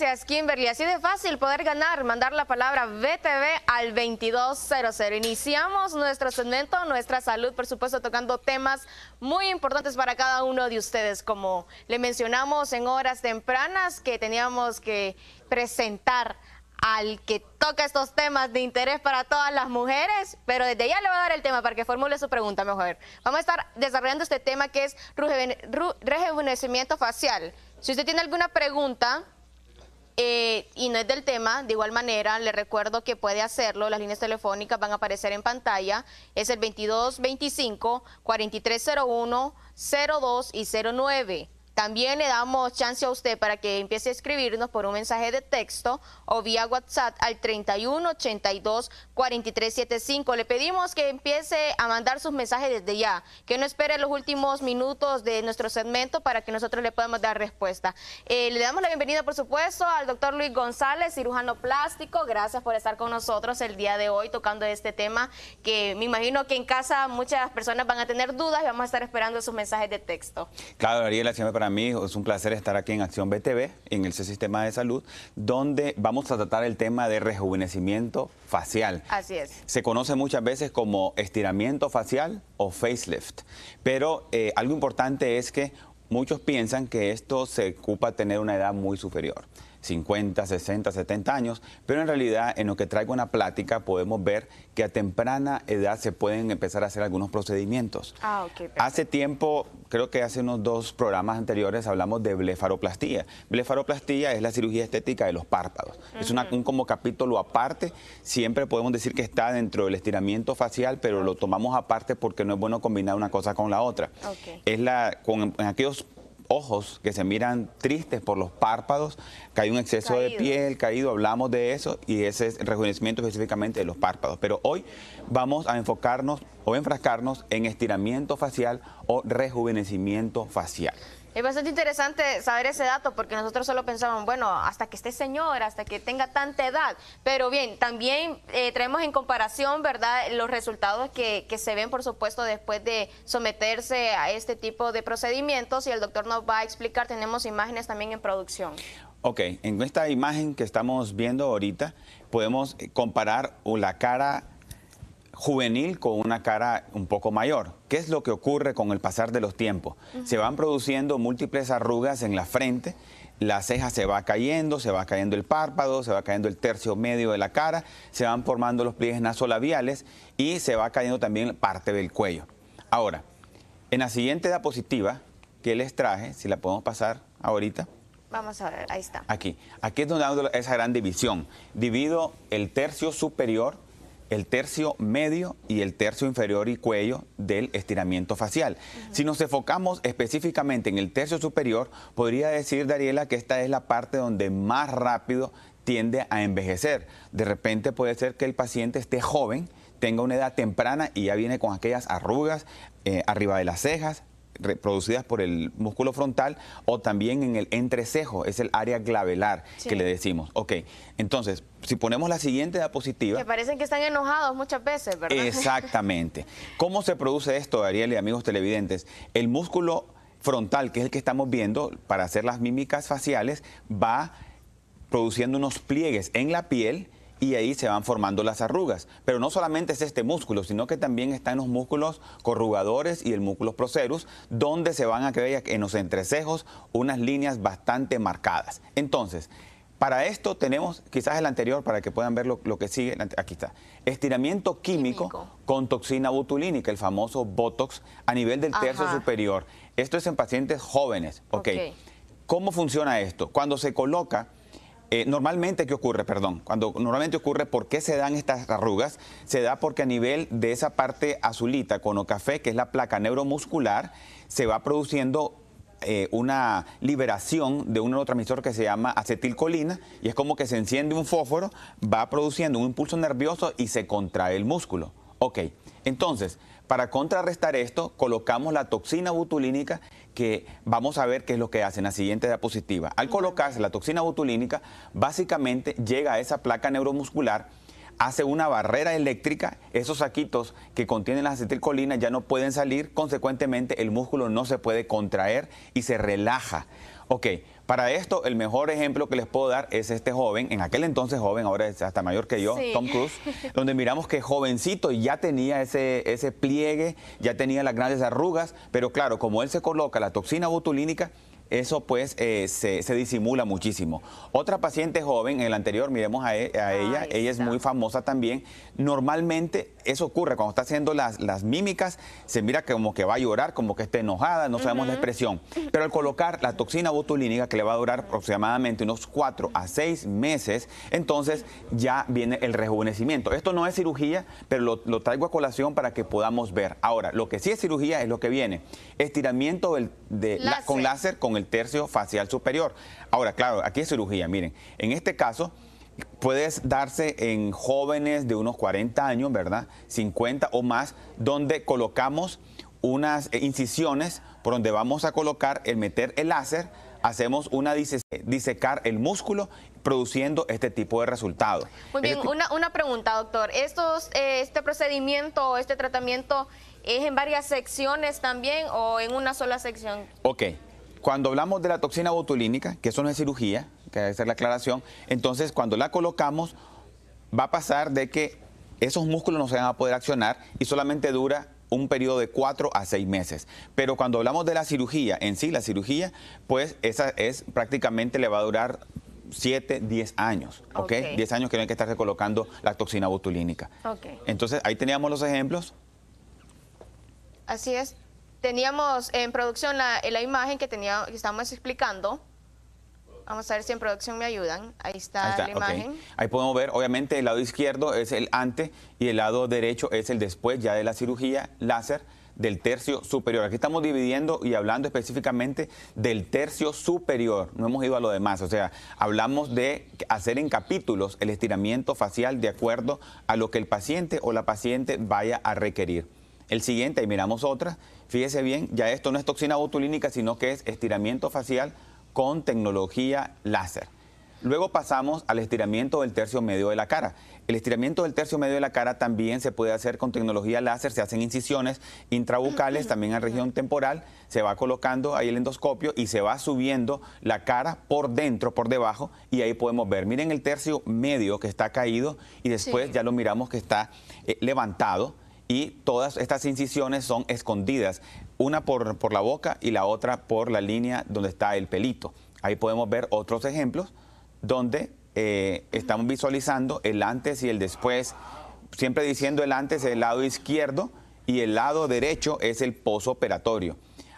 Gracias, Kimberly. Así de fácil poder ganar, mandar la palabra BTV al 2200. Iniciamos nuestro segmento, nuestra salud, por supuesto, tocando temas muy importantes para cada uno de ustedes, como le mencionamos en horas tempranas que teníamos que presentar al que toca estos temas de interés para todas las mujeres, pero desde ya le voy a dar el tema para que formule su pregunta mejor. Vamos a estar desarrollando este tema que es rejuvenecimiento facial. Si usted tiene alguna pregunta, eh, y no es del tema, de igual manera le recuerdo que puede hacerlo, las líneas telefónicas van a aparecer en pantalla, es el 2225 4301 02 y 09. También le damos chance a usted para que empiece a escribirnos por un mensaje de texto o vía WhatsApp al 31 82 Le pedimos que empiece a mandar sus mensajes desde ya, que no espere los últimos minutos de nuestro segmento para que nosotros le podamos dar respuesta. Eh, le damos la bienvenida, por supuesto, al doctor Luis González, cirujano plástico. Gracias por estar con nosotros el día de hoy tocando este tema que me imagino que en casa muchas personas van a tener dudas y vamos a estar esperando sus mensajes de texto. Claro, Ariela, siempre para mí es un placer estar aquí en Acción BTV, en el Sistema de Salud, donde vamos a tratar el tema de rejuvenecimiento facial. Así es. Se conoce muchas veces como estiramiento facial o facelift, pero eh, algo importante es que muchos piensan que esto se ocupa tener una edad muy superior. 50, 60, 70 años, pero en realidad en lo que traigo una plática podemos ver que a temprana edad se pueden empezar a hacer algunos procedimientos. Ah, okay, Hace tiempo creo que hace unos dos programas anteriores hablamos de blefaroplastía. Blefaroplastía es la cirugía estética de los párpados. Es una, un como capítulo aparte. Siempre podemos decir que está dentro del estiramiento facial, pero lo tomamos aparte porque no es bueno combinar una cosa con la otra. Es la, con aquellos ojos que se miran tristes por los párpados, que hay un exceso de piel caído, hablamos de eso y ese es el rejuvenecimiento específicamente de los párpados. Pero hoy vamos a enfocarnos o enfrascarnos en estiramiento facial o rejuvenecimiento facial. Es bastante interesante saber ese dato porque nosotros solo pensamos, bueno, hasta que esté señor, hasta que tenga tanta edad. Pero bien, también eh, traemos en comparación, ¿verdad?, los resultados que, que, se ven, por supuesto, después de someterse a este tipo de procedimientos. Y el doctor nos va a explicar, tenemos imágenes también en producción. Ok, en esta imagen que estamos viendo ahorita, podemos comparar la cara juvenil con una cara un poco mayor. ¿Qué es lo que ocurre con el pasar de los tiempos? Se van produciendo múltiples arrugas en la frente, la ceja se va cayendo, se va cayendo el párpado, se va cayendo el tercio medio de la cara, se van formando los pliegues nasolabiales y se va cayendo también parte del cuello. Ahora, en la siguiente diapositiva que les traje, si la podemos pasar ahorita. Vamos a ver, ahí está. Aquí. Aquí es donde hago esa gran división. Divido el tercio superior el tercio medio y el tercio inferior y cuello del estiramiento facial. Si nos enfocamos específicamente en el tercio superior, podría decir, Dariela, que esta es la parte donde más rápido tiende a envejecer. De repente puede ser que el paciente esté joven, tenga una edad temprana y ya viene con aquellas arrugas eh, arriba de las cejas, producidas por el músculo frontal o también en el entrecejo, es el área glabelar que le decimos. Ok, entonces, si ponemos la siguiente diapositiva... Que parecen que están enojados muchas veces, ¿verdad? Exactamente. ¿Cómo se produce esto, Ariel y amigos televidentes? El músculo frontal, que es el que estamos viendo para hacer las mímicas faciales, va produciendo unos pliegues en la piel y ahí se van formando las arrugas. Pero no solamente es este músculo, sino que también están los músculos corrugadores y el músculo procerus, donde se van a crear en los entrecejos unas líneas bastante marcadas. Entonces, para esto tenemos quizás el anterior para que puedan ver lo, que sigue. Aquí está. Estiramiento químico, con toxina botulínica, el famoso Botox, a nivel del tercio superior. Esto es en pacientes jóvenes. ¿Cómo funciona esto? Cuando se coloca eh, normalmente, ¿qué ocurre? Perdón. Cuando normalmente ocurre, ¿por qué se dan estas arrugas? Se da porque a nivel de esa parte azulita, café que es la placa neuromuscular, se va produciendo eh, una liberación de un neurotransmisor que se llama acetilcolina y es como que se enciende un fósforo, va produciendo un impulso nervioso y se contrae el músculo. Ok, entonces, para contrarrestar esto, colocamos la toxina butulínica que vamos a ver qué es lo que hace en la siguiente diapositiva. Al colocarse la toxina botulínica, básicamente llega a esa placa neuromuscular, hace una barrera eléctrica, esos saquitos que contienen la acetilcolina ya no pueden salir, consecuentemente el músculo no se puede contraer y se relaja. Ok, para esto el mejor ejemplo que les puedo dar es este joven, en aquel entonces joven, ahora es hasta mayor que yo, Tom Cruise, donde miramos que jovencito ya tenía ese, ese pliegue, ya tenía las grandes arrugas, pero claro, como él se coloca la toxina botulínica, eso pues eh, se, disimula muchísimo. Otra paciente joven, en el anterior, miremos a, e, ella, ella es muy famosa también. Normalmente eso ocurre cuando está haciendo las, mímicas, se mira como que va a llorar, como que está enojada, no sabemos la expresión. Pero al colocar la toxina botulínica, que le va a durar aproximadamente unos 4 a 6 meses, entonces ya viene el rejuvenecimiento. Esto no es cirugía, pero lo, traigo a colación para que podamos ver. Ahora, lo que sí es cirugía es lo que viene. Estiramiento con láser, con el tercio facial superior. Ahora, claro, aquí es cirugía, miren, en este caso puedes darse en jóvenes de unos 40 años, ¿verdad? 50 o más, donde colocamos unas eh, incisiones por donde vamos a colocar el meter el láser, hacemos una dice disecar el músculo produciendo este tipo de resultado Muy bien, este una, pregunta, doctor. ¿Estos, eh, ¿Este procedimiento o este tratamiento es en varias secciones también o en una sola sección? Ok, cuando hablamos de la toxina botulínica, que eso no es cirugía, que debe ser la aclaración, entonces cuando la colocamos va a pasar de que esos músculos no se van a poder accionar y solamente dura un periodo de cuatro a seis meses. Pero cuando hablamos de la cirugía en sí, la cirugía, pues esa es prácticamente le va a durar siete, diez años, ¿ok? 10 años que no hay que estar recolocando la toxina botulínica. Entonces, ahí teníamos los ejemplos. Así es teníamos en producción eh, la, imagen que, tenía, que estábamos explicando. Vamos a ver si en producción me ayudan. Ahí está, la imagen. Ahí podemos ver, obviamente, el lado izquierdo es el antes y el lado derecho es el después ya de la cirugía láser del tercio superior. Aquí estamos dividiendo y hablando específicamente del tercio superior. No hemos ido a lo demás. O sea, hablamos de hacer en capítulos el estiramiento facial de acuerdo a lo que el paciente o la paciente vaya a requerir. El siguiente, y miramos otra. fíjese bien, ya esto no es toxina botulínica, sino que es estiramiento facial con tecnología láser. Luego pasamos al estiramiento del tercio medio de la cara. El estiramiento del tercio medio de la cara también se puede hacer con tecnología láser, se hacen incisiones intrabucales, también en región temporal, se va colocando ahí el endoscopio y se va subiendo la cara por dentro, por debajo, y ahí podemos ver. Miren el tercio medio que está caído y después ya lo miramos que está eh, levantado y todas estas incisiones son escondidas, una por, la boca y la otra por la línea donde está el pelito. Ahí podemos ver otros ejemplos donde eh, estamos visualizando el antes y el después, siempre diciendo el antes es el lado izquierdo y el lado derecho es el posoperatorio.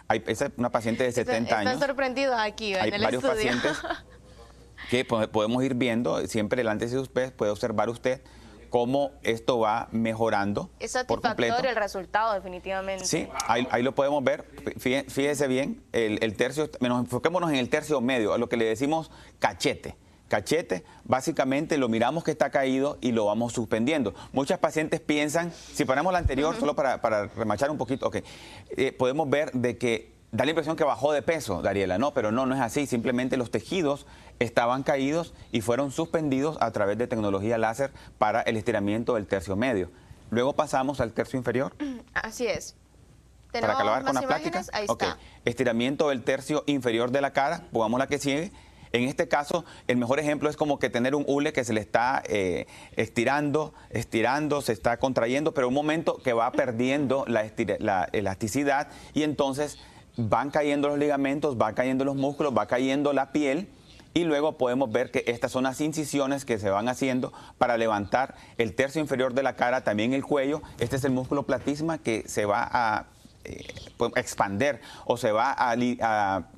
Hay, es una paciente de 70 años. Están sorprendidos aquí en el varios pacientes que podemos ir viendo, siempre el antes y después puede observar usted cómo esto va mejorando. Es satisfactorio el resultado, definitivamente. Sí, ahí, lo podemos ver. Fíjese, bien, el, tercio, nos enfoquémonos en el tercio medio, a lo que le decimos cachete. Cachete, básicamente lo miramos que está caído y lo vamos suspendiendo. Muchas pacientes piensan, si ponemos la anterior, solo para, remachar un poquito, ok, eh, podemos ver de que da la impresión que bajó de peso, Dariela, no, pero no, no es así, simplemente los tejidos estaban caídos y fueron suspendidos a través de tecnología láser para el estiramiento del tercio medio. Luego pasamos al tercio inferior. Así es. Para acabar con las plásticas. Ahí Estiramiento del tercio inferior de la cara, pongamos la que sigue. En este caso, el mejor ejemplo es como que tener un hule que se le está eh, estirando, estirando, se está contrayendo, pero un momento que va perdiendo la, la elasticidad y entonces van cayendo los ligamentos, van cayendo los músculos, va cayendo la piel y luego podemos ver que estas son las incisiones que se van haciendo para levantar el tercio inferior de la cara, también el cuello. Este es el músculo platisma que se va a expandir eh, pues, expander o se va a,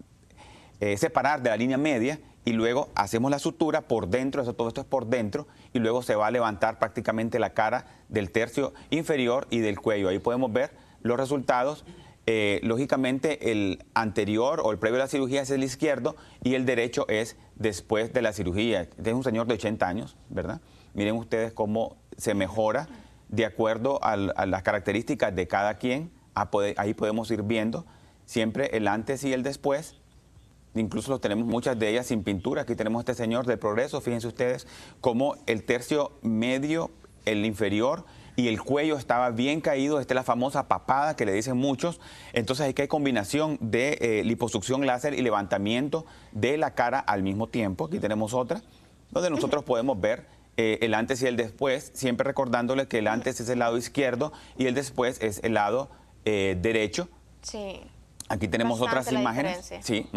eh, separar de la línea media y luego hacemos la sutura por dentro, eso, todo esto es por dentro, y luego se va a levantar prácticamente la cara del tercio inferior y del cuello. Ahí podemos ver los resultados eh, lógicamente el anterior o el previo a la cirugía es el izquierdo y el derecho es después de la cirugía. Este es un señor de 80 años, ¿verdad? Miren ustedes cómo se mejora de acuerdo a las características de cada quien. ahí podemos ir viendo siempre el antes y el después. Incluso tenemos muchas de ellas sin pintura. Aquí tenemos este señor de progreso. Fíjense ustedes cómo el tercio medio, el inferior, y el cuello estaba bien caído, esta es la famosa papada que le dicen muchos. Entonces hay que hay combinación de eh, liposucción láser y levantamiento de la cara al mismo tiempo. Aquí tenemos otra, donde nosotros podemos ver eh, el antes y el después, siempre recordándole que el antes es el lado izquierdo y el después es el lado eh, derecho. Sí. Aquí tenemos otras imágenes. Sí.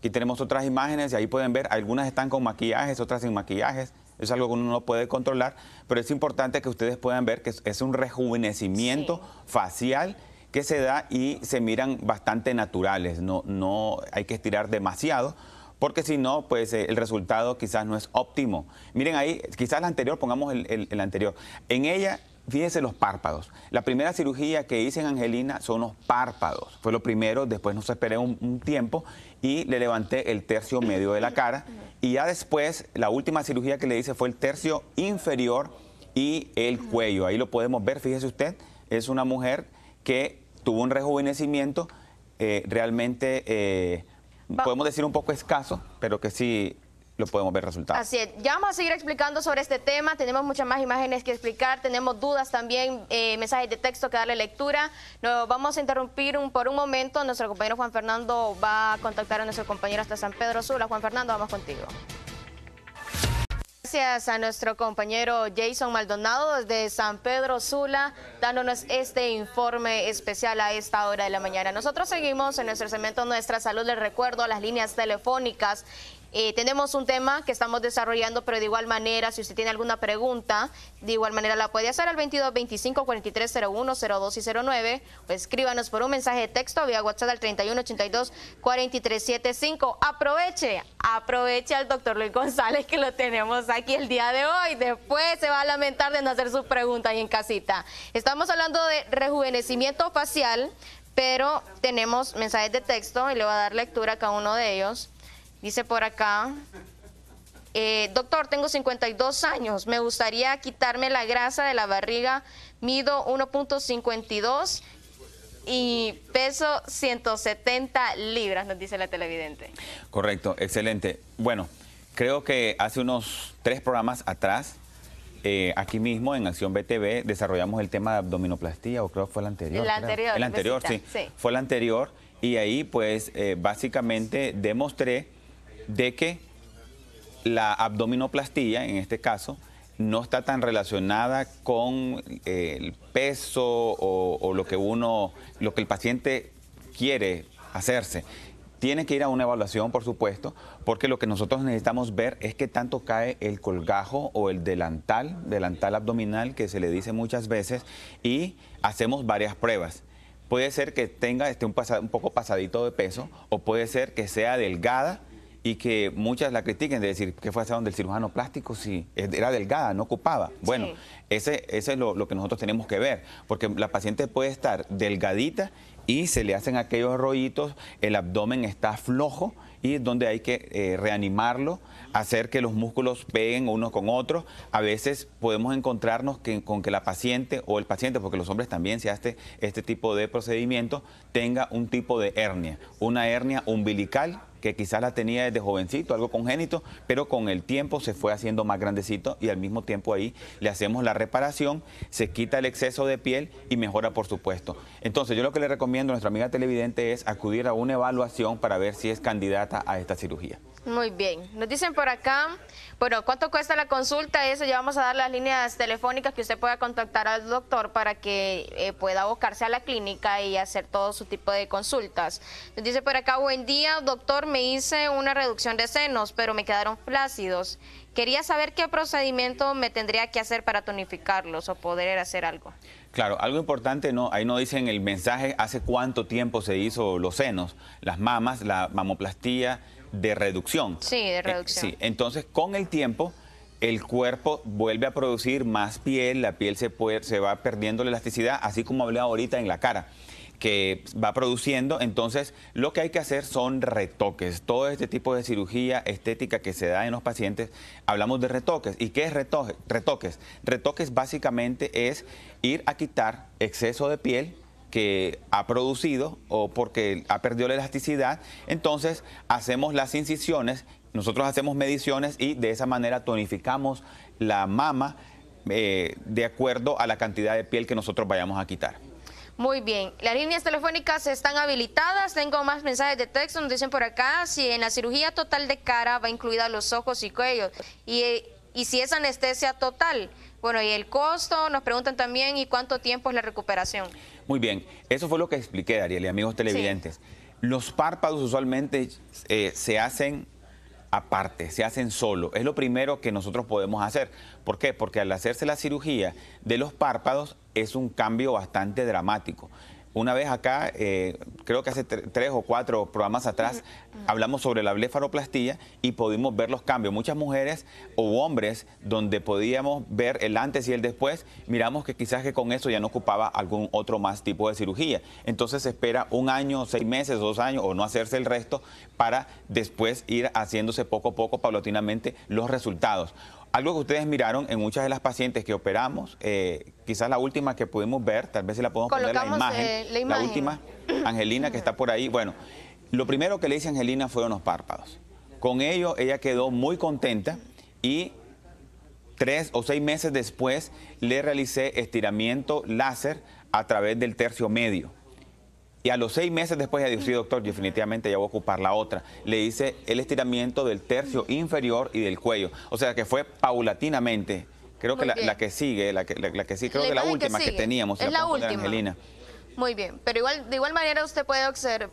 Aquí tenemos otras imágenes y ahí pueden ver, algunas están con maquillajes, otras sin maquillajes es algo que uno no puede controlar, pero es importante que ustedes puedan ver que es, un rejuvenecimiento facial que se da y se miran bastante naturales, no, no hay que estirar demasiado, porque si no, pues eh, el resultado quizás no es óptimo. Miren ahí, quizás la anterior, pongamos el, el anterior. En ella Fíjese los párpados. La primera cirugía que hice en Angelina son los párpados. Fue lo primero, después nos esperé un, un, tiempo y le levanté el tercio medio de la cara. Y ya después, la última cirugía que le hice fue el tercio inferior y el cuello. Ahí lo podemos ver, fíjese usted, es una mujer que tuvo un rejuvenecimiento eh, realmente, eh, podemos decir un poco escaso, pero que sí lo podemos ver resultados. Así es. Ya vamos a seguir explicando sobre este tema. Tenemos muchas más imágenes que explicar. Tenemos dudas también, eh, mensajes de texto que darle lectura. Nos vamos a interrumpir por un momento. Nuestro compañero Juan Fernando va a contactar a nuestro compañero hasta San Pedro Sula. Juan Fernando, vamos contigo. Gracias a nuestro compañero Jason Maldonado desde San Pedro Sula, dándonos este informe especial a esta hora de la mañana. Nosotros seguimos en nuestro segmento Nuestra Salud. Les recuerdo las líneas telefónicas eh, tenemos un tema que estamos desarrollando, pero de igual manera, si usted tiene alguna pregunta, de igual manera la puede hacer al 2225-4301-02 y 09 o escríbanos por un mensaje de texto vía WhatsApp al 3182-4375. Aproveche, aproveche al doctor Luis González que lo tenemos aquí el día de hoy. Después se va a lamentar de no hacer sus preguntas en casita. Estamos hablando de rejuvenecimiento facial, pero tenemos mensajes de texto y le voy a dar lectura a cada uno de ellos. Dice por acá, eh, doctor, tengo 52 años, me gustaría quitarme la grasa de la barriga, mido 1.52 y peso 170 libras, nos dice la televidente. Correcto, excelente. Bueno, creo que hace unos tres programas atrás, eh, aquí mismo en Acción BTV, desarrollamos el tema de abdominoplastía, o creo que fue el anterior. el anterior, sí, Fue el anterior, y ahí pues eh, básicamente demostré de que la abdominoplastia en este caso, no está tan relacionada con eh, el peso o, lo que uno, lo que el paciente quiere hacerse. Tiene que ir a una evaluación, por supuesto, porque lo que nosotros necesitamos ver es qué tanto cae el colgajo o el delantal, delantal abdominal, que se le dice muchas veces, y hacemos varias pruebas. Puede ser que tenga, un poco pasadito de peso, o puede ser que sea delgada, y que muchas la critiquen de decir que fue hasta donde el cirujano plástico si era delgada, no ocupaba. Bueno, eso ese, ese, es lo, que nosotros tenemos que ver, porque la paciente puede estar delgadita y se le hacen aquellos rollitos, el abdomen está flojo y es donde hay que eh, reanimarlo, hacer que los músculos peguen unos con otros. A veces podemos encontrarnos con que la paciente o el paciente, porque los hombres también se hace este tipo de procedimiento, tenga un tipo de hernia, una hernia umbilical que quizás la tenía desde jovencito, algo congénito, pero con el tiempo se fue haciendo más grandecito y al mismo tiempo ahí le hacemos la reparación, se quita el exceso de piel y mejora, por supuesto. Entonces, yo lo que le recomiendo a nuestra amiga televidente es acudir a una evaluación para ver si es candidata a esta cirugía. Muy bien. Nos dicen por acá, bueno, ¿cuánto cuesta la consulta? Eso ya vamos a dar las líneas telefónicas que usted pueda contactar al doctor para que eh, pueda buscarse a la clínica y hacer todo su tipo de consultas. Nos dice por acá, buen día, doctor me hice una reducción de senos, pero me quedaron flácidos. Quería saber qué procedimiento me tendría que hacer para tonificarlos o poder hacer algo. Claro, algo importante, no, ahí no dicen el mensaje hace cuánto tiempo se hizo los senos, las mamas, la mamoplastía de reducción. Sí, de eh, reducción. entonces con el tiempo el cuerpo vuelve a producir más piel, la piel se, puede, se va perdiendo la elasticidad, así como hablé ahorita en la cara que va produciendo. Entonces, lo que hay que hacer son retoques. Todo este tipo de cirugía estética que se da en los pacientes, hablamos de retoques. ¿Y qué es retoques? Retoques básicamente es ir a quitar exceso de piel que ha producido o porque ha perdido la elasticidad. Entonces, hacemos las incisiones, nosotros hacemos mediciones y de esa manera tonificamos la mama eh, de acuerdo a la cantidad de piel que nosotros vayamos a quitar. Muy bien, las líneas telefónicas están habilitadas. Tengo más mensajes de texto, nos dicen por acá si en la cirugía total de cara va incluida los ojos y cuello y, y si es anestesia total. Bueno, y el costo, nos preguntan también, ¿y cuánto tiempo es la recuperación? Muy bien, eso fue lo que expliqué, Ariel, y amigos televidentes. Los párpados usualmente eh, se hacen aparte, se hacen solo. Es lo primero que nosotros podemos hacer. ¿Por qué? Porque al hacerse la cirugía de los párpados es un cambio bastante dramático. Una vez acá, eh, creo que hace tres o cuatro programas atrás, hablamos sobre la blefaroplastía y pudimos ver los cambios. Muchas mujeres o hombres donde podíamos ver el antes y el después, miramos que quizás que con eso ya no ocupaba algún otro más tipo de cirugía. Entonces se espera un año, seis meses, dos años o no hacerse el resto para después ir haciéndose poco a poco, paulatinamente, los resultados. Algo que ustedes miraron en muchas de las pacientes que operamos, eh, quizás la última que pudimos ver, tal vez si la podemos poner la imagen, eh, la la última, Angelina, que está por ahí. Bueno, lo primero que le hice a Angelina fueron los párpados. Con ello, ella quedó muy contenta y tres o seis meses después le realicé estiramiento láser a través del tercio medio. Y a los seis meses después ya dijo, sí, doctor, definitivamente ya voy a ocupar la otra. Le hice el estiramiento del tercio inferior y del cuello. O sea que fue paulatinamente. Creo que la, que sigue, la que, la, que sigue, creo que la última que, teníamos. Es la, última. Angelina. Muy bien, pero igual, de igual manera usted puede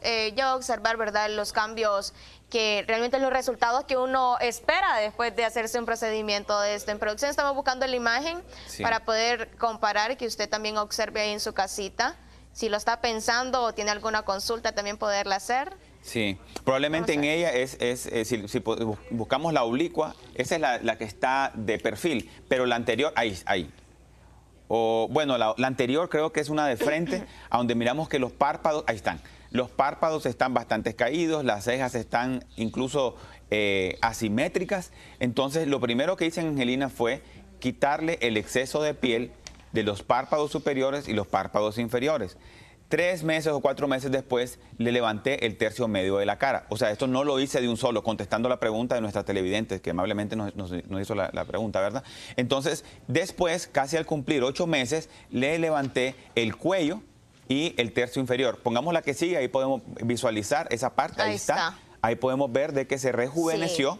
eh, observar, ¿verdad?, los cambios que realmente los resultados que uno espera después de hacerse un procedimiento de este En producción estamos buscando la imagen para poder comparar que usted también observe ahí en su casita si lo está pensando o tiene alguna consulta, también poderla hacer. Sí, probablemente en ella es, eh, si, buscamos la oblicua, esa es la, que está de perfil, pero la anterior, ahí, ahí. O, bueno, la, anterior creo que es una de frente, a donde miramos que los párpados, ahí están, los párpados están bastante caídos, las cejas están incluso eh, asimétricas. Entonces, lo primero que hice Angelina fue quitarle el exceso de piel de los párpados superiores y los párpados inferiores. Tres meses o cuatro meses después le levanté el tercio medio de la cara. O sea, esto no lo hice de un solo, contestando la pregunta de nuestra televidente, que amablemente nos, hizo la, pregunta, ¿verdad? Entonces, después, casi al cumplir ocho meses, le levanté el cuello y el tercio inferior. Pongamos la que sigue, ahí podemos visualizar esa parte. Ahí, está. Ahí podemos ver de que se rejuveneció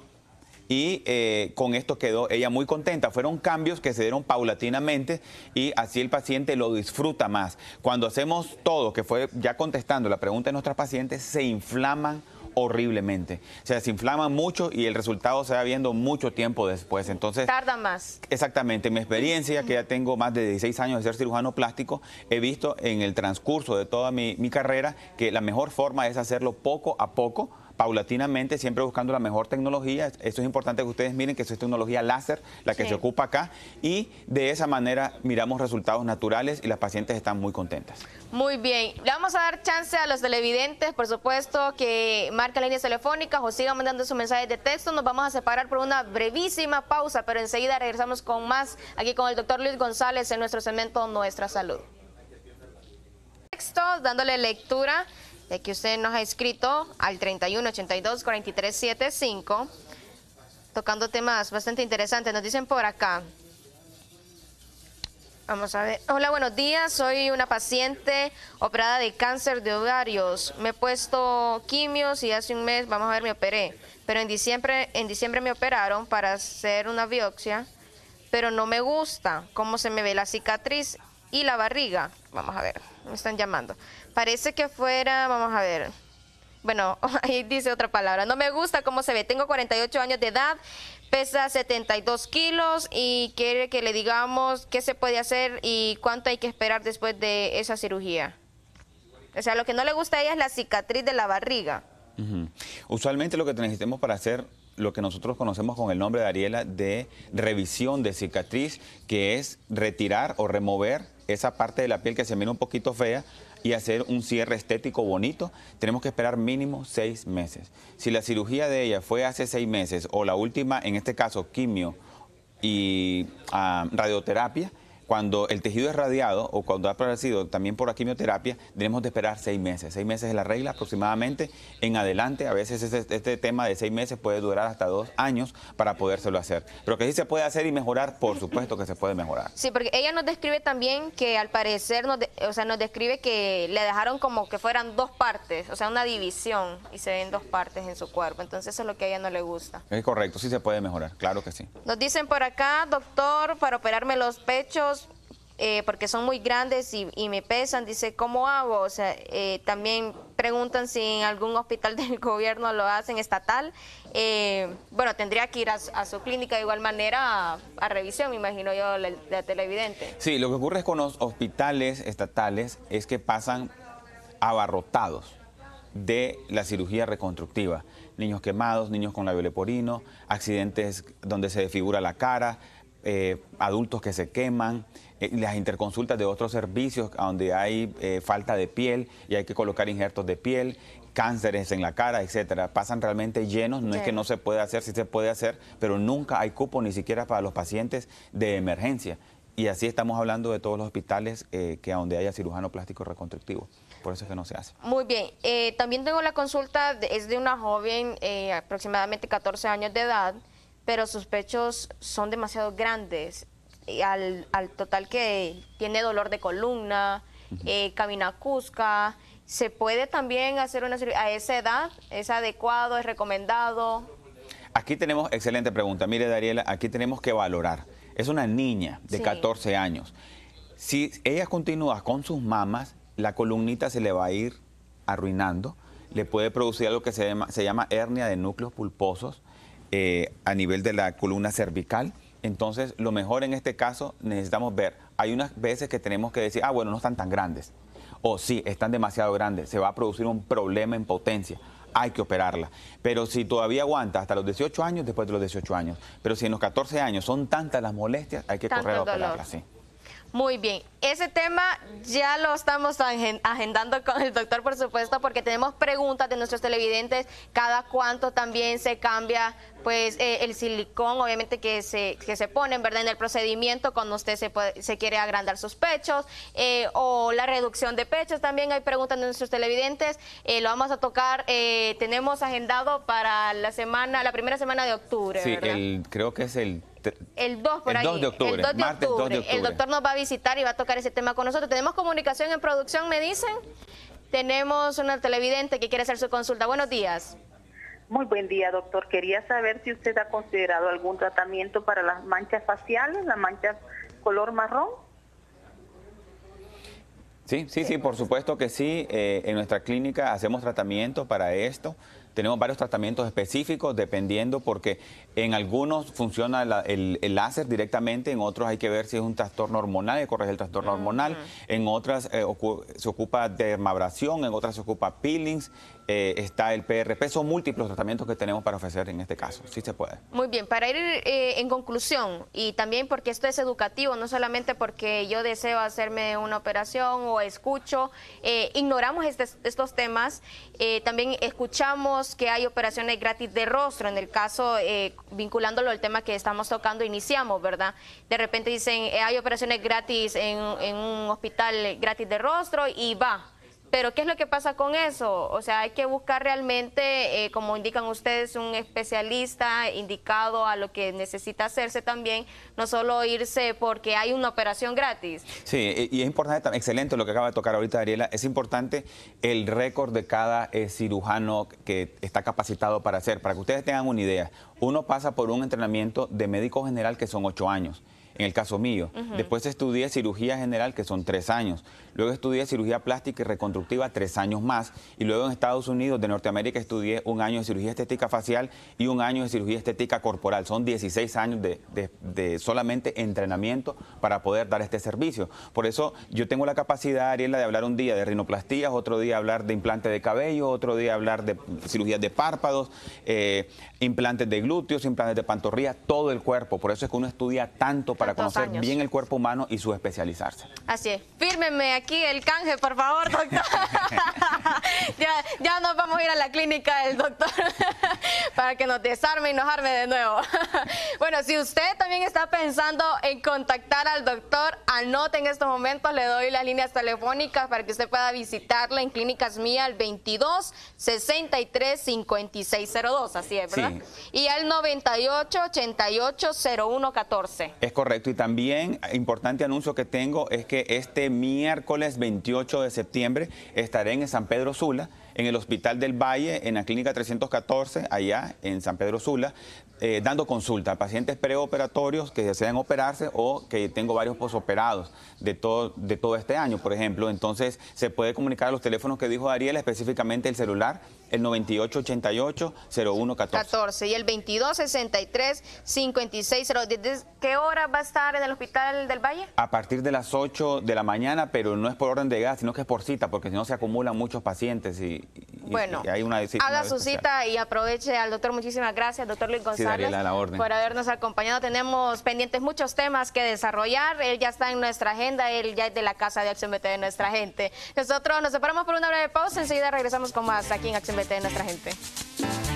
y eh, con esto quedó ella muy contenta. Fueron cambios que se dieron paulatinamente y así el paciente lo disfruta más. Cuando hacemos todo, que fue ya contestando la pregunta de nuestra pacientes, se inflaman horriblemente. O sea, se inflaman mucho y el resultado se va viendo mucho tiempo después. Entonces, tarda más. Exactamente. Mi experiencia, que ya tengo más de 16 años de ser cirujano plástico, he visto en el transcurso de toda mi, mi carrera que la mejor forma es hacerlo poco a poco paulatinamente, siempre buscando la mejor tecnología. Esto es importante que ustedes miren que eso es tecnología láser, la que se ocupa acá, y de esa manera miramos resultados naturales y las pacientes están muy contentas. Muy bien, le vamos a dar chance a los televidentes, por supuesto, que marquen líneas telefónicas o sigan mandando sus mensajes de texto. Nos vamos a separar por una brevísima pausa, pero enseguida regresamos con más aquí con el doctor Luis González en nuestro segmento Nuestra Salud. Texto, dándole lectura que usted nos ha escrito al 3182-4375, tocando temas bastante interesantes. Nos dicen por acá. Vamos a ver. Hola, buenos días. Soy una paciente operada de cáncer de ovarios. Me he puesto quimios y hace un mes, vamos a ver, me operé. Pero en diciembre, en diciembre me operaron para hacer una biopsia, pero no me gusta cómo se me ve la cicatriz y la barriga. Vamos a ver, me están llamando. Parece que fuera, vamos a ver. Bueno, ahí dice otra palabra. No me gusta cómo se ve. Tengo 48 años de edad, pesa 72 kilos y quiere que le digamos qué se puede hacer y cuánto hay que esperar después de esa cirugía. O sea, lo que no le gusta a ella es la cicatriz de la barriga. Usualmente lo que necesitamos para hacer lo que nosotros conocemos con el nombre de Ariela de revisión de cicatriz, que es retirar o remover esa parte de la piel que se mira un poquito fea y hacer un cierre estético bonito, tenemos que esperar mínimo seis meses. Si la cirugía de ella fue hace seis meses o la última, en este caso, quimio y ah, radioterapia, cuando el tejido es radiado o cuando ha aparecido también por la quimioterapia, tenemos de esperar seis meses. Seis meses es la regla aproximadamente. En adelante, a veces este, tema de seis meses puede durar hasta dos años para podérselo hacer. Pero que sí se puede hacer y mejorar, por supuesto que se puede mejorar. Sí, porque ella nos describe también que al parecer, o sea, nos describe que le dejaron como que fueran dos partes, o sea, una división y se ven dos partes en su cuerpo. Entonces eso es lo que a ella no le gusta. Es correcto, sí se puede mejorar, claro que sí. Nos dicen por acá, doctor, para operarme los pechos eh, porque son muy grandes y, me pesan, dice, ¿cómo hago? O sea, eh, también preguntan si en algún hospital del gobierno lo hacen estatal. Eh, bueno, tendría que ir a, su clínica de igual manera a, revisión, me imagino yo, la, televidente. Sí, lo que ocurre con los hospitales estatales es que pasan abarrotados de la cirugía reconstructiva. Niños quemados, niños con labioleporino, accidentes donde se desfigura la cara, eh, adultos que se queman, eh, las interconsultas de otros servicios donde hay eh, falta de piel y hay que colocar injertos de piel, cánceres en la cara, etcétera, pasan realmente llenos, no es que no se pueda hacer, sí se puede hacer, pero nunca hay cupo ni siquiera para los pacientes de emergencia. Y así estamos hablando de todos los hospitales eh, que donde haya cirujano plástico reconstructivo. Por eso es que no se hace. Muy bien. también tengo la consulta, es de una joven aproximadamente 14 años de edad pero sus pechos son demasiado grandes, y al, al total que tiene dolor de columna, eh, camina cusca. ¿Se puede también hacer una cirugía a esa edad? ¿Es adecuado? ¿Es recomendado? Aquí tenemos, excelente pregunta. Mire, Dariela, aquí tenemos que valorar. Es una niña de 14 años. Si ella continúa con sus mamas, la columnita se le va a ir arruinando. Le puede producir algo que se llama hernia de núcleos pulposos eh, a nivel de la columna cervical. Entonces, lo mejor en este caso necesitamos ver. Hay unas veces que tenemos que decir, ah, bueno, no están tan grandes. O sí, están demasiado grandes. Se va a producir un problema en potencia. Hay que operarla. Pero si todavía aguanta hasta los 18 años, después de los 18 años. Pero si en los 14 años son tantas las molestias, hay que correr a operarla, sí. Muy bien, ese tema ya lo estamos agendando con el doctor, por supuesto, porque tenemos preguntas de nuestros televidentes, cada cuánto también se cambia pues eh, el silicón, obviamente que se, que se pone, ¿verdad? En el procedimiento cuando usted se, se quiere agrandar sus pechos eh, o la reducción de pechos, también hay preguntas de nuestros televidentes, eh, lo vamos a tocar, tenemos agendado para la semana, la primera semana de octubre. Sí, El, creo que es el el 2 el de octubre. El El doctor nos va a visitar y va a tocar ese tema con nosotros. Tenemos comunicación en producción, me dicen. Tenemos una televidente que quiere hacer su consulta. Buenos días. Muy buen día, doctor. Quería saber si usted ha considerado algún tratamiento para las manchas faciales, las manchas color marrón. Sí, sí, sí, por supuesto que sí. Eh, en nuestra clínica hacemos tratamiento para esto. Tenemos varios tratamientos específicos dependiendo porque en algunos funciona el, láser directamente, en otros hay que ver si es un trastorno hormonal, y corregir el trastorno hormonal, mm. en otras eh, se ocupa dermabrasión, en otras se ocupa peelings, eh, está el PRP, son múltiples tratamientos que tenemos para ofrecer en este caso, sí se puede. Muy bien, para ir eh, en conclusión y también porque esto es educativo, no solamente porque yo deseo hacerme una operación o escucho, ignoramos estos temas, también escuchamos que hay operaciones gratis de rostro, en el caso, eh, vinculándolo al tema que estamos tocando, iniciamos, ¿verdad? De repente dicen, eh, hay operaciones gratis en un hospital gratis de rostro y va pero ¿qué es lo que pasa con eso? O sea, hay que buscar realmente, eh, como indican ustedes, un especialista indicado a lo que necesita hacerse también, no solo irse porque hay una operación gratis. Sí, y es importante, excelente lo que acaba de tocar ahorita Ariela, es importante el récord de cada eh, cirujano que está capacitado para hacer, para que ustedes tengan una idea. Uno pasa por un entrenamiento de médico general que son ocho años en el caso mío. Después estudié cirugía general, que son tres años. Luego estudié cirugía plástica y reconstructiva, tres años más. Y luego en Estados Unidos, de Norteamérica, estudié un año de cirugía estética facial y un año de cirugía estética corporal. Son 16 años de, solamente entrenamiento para poder dar este servicio. Por eso yo tengo la capacidad, Ariela, de hablar un día de rinoplastías, otro día hablar de implantes de cabello, otro día hablar de cirugías de párpados, eh, implantes de glúteos, implantes de pantorrilla, todo el cuerpo. Por eso es que uno estudia tanto para conocer bien el cuerpo humano y su especializarse. Así es. Fírmeme aquí el canje, por favor, doctor. ya, nos vamos a ir a la clínica del doctor para que nos desarme y nos arme de nuevo. bueno, si usted también está pensando en contactar al doctor, anote en estos momentos, le doy las líneas telefónicas para que usted pueda visitarla en Clínicas Mía al 22 63 5602, así es, ¿verdad? Y al 98 88 01 14. Es correcto y también importante anuncio que tengo es que este miércoles 28 de septiembre estaré en San Pedro Sula en el Hospital del Valle, en la Clínica 314, allá en San Pedro Sula, eh, dando consulta a pacientes preoperatorios que desean operarse o que tengo varios posoperados de todo, de todo este año, por ejemplo. Entonces, se puede comunicar a los teléfonos que dijo Ariel, específicamente el celular, el 9888-0114. 14 y el 2263-5602. qué hora va a estar en el Hospital del Valle? A partir de las 8 de la mañana, pero no es por orden de gas, sino que es por cita, porque si no se acumulan muchos pacientes y bueno, haga su cita y aproveche al doctor. Muchísimas gracias, doctor Luis González, por habernos acompañado. Tenemos pendientes muchos temas que desarrollar. Él ya está en nuestra agenda, él ya es de la Casa de Acción de nuestra gente. Nosotros nos separamos por una breve pausa, enseguida regresamos con más aquí en Acción de nuestra gente.